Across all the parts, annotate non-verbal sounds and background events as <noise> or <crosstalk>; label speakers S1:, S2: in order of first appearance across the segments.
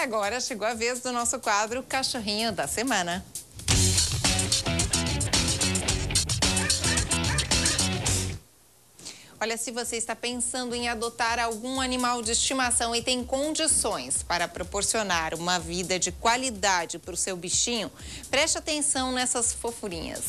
S1: agora chegou a vez do nosso quadro Cachorrinho da Semana. Olha, se você está pensando em adotar algum animal de estimação e tem condições para proporcionar uma vida de qualidade para o seu bichinho, preste atenção nessas fofurinhas.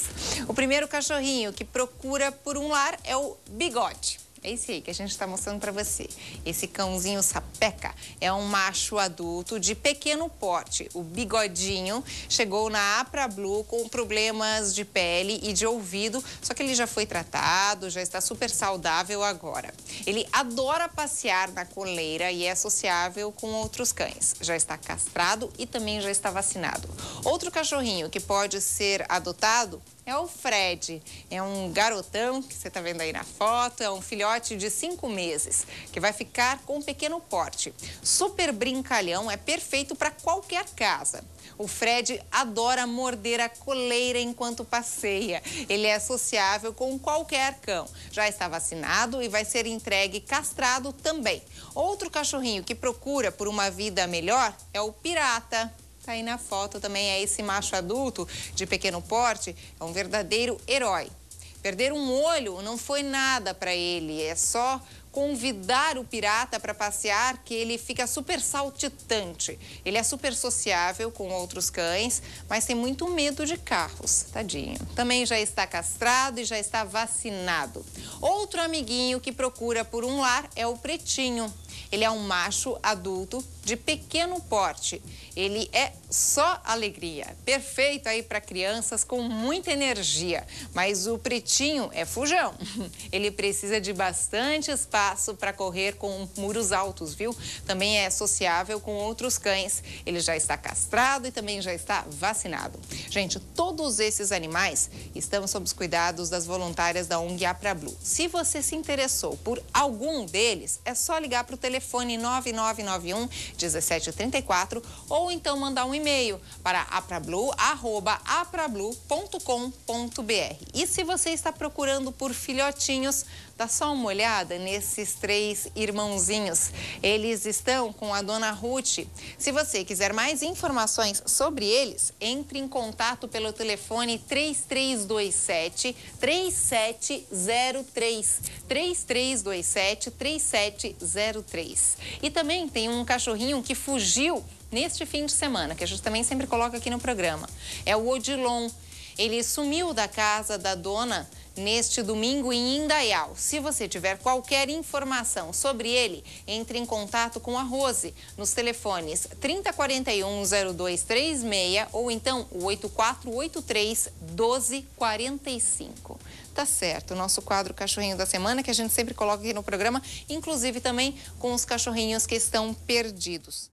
S1: O primeiro cachorrinho que procura por um lar é o Bigode. É esse aí que a gente está mostrando para você. Esse cãozinho sapeca é um macho adulto de pequeno porte. O bigodinho chegou na Apra Blue com problemas de pele e de ouvido, só que ele já foi tratado, já está super saudável agora. Ele adora passear na coleira e é sociável com outros cães. Já está castrado e também já está vacinado. Outro cachorrinho que pode ser adotado é o Fred. É um garotão que você está vendo aí na foto, é um filhote de cinco meses, que vai ficar com um pequeno porte. Super brincalhão, é perfeito para qualquer casa. O Fred adora morder a coleira enquanto passeia. Ele é sociável com qualquer cão. Já está vacinado e vai ser entregue castrado também. Outro cachorrinho que procura por uma vida melhor é o pirata. Tá aí na foto também é esse macho adulto de pequeno porte, é um verdadeiro herói. Perder um olho não foi nada para ele, é só convidar o pirata para passear que ele fica super saltitante. Ele é super sociável com outros cães, mas tem muito medo de carros, tadinho. Também já está castrado e já está vacinado. Outro amiguinho que procura por um lar é o Pretinho. Ele é um macho adulto de pequeno porte. Ele é só alegria, perfeito aí para crianças com muita energia. Mas o pretinho é fujão. <laughs> Ele precisa de bastante espaço para correr com muros altos, viu? Também é sociável com outros cães. Ele já está castrado e também já está vacinado. Gente, todos esses animais estão sob os cuidados das voluntárias da ONG Apra Blue. Se você se interessou por algum deles, é só ligar para o telefone 9991 1734 ou então mandar um e-mail para aprablue@aprablue.com.br. E se você está procurando por filhotinhos, dá só uma olhada nesses três irmãozinhos. Eles estão com a dona Ruth. Se você quiser mais informações sobre eles, entre em contato pelo telefone 3327 3703 3327 3703 3. E também tem um cachorrinho que fugiu neste fim de semana, que a gente também sempre coloca aqui no programa. É o Odilon. Ele sumiu da casa da dona neste domingo em Indaial. Se você tiver qualquer informação sobre ele, entre em contato com a Rose nos telefones 3041-0236 ou então 8483-1245. Tá certo. O nosso quadro Cachorrinho da Semana, que a gente sempre coloca aqui no programa, inclusive também com os cachorrinhos que estão perdidos.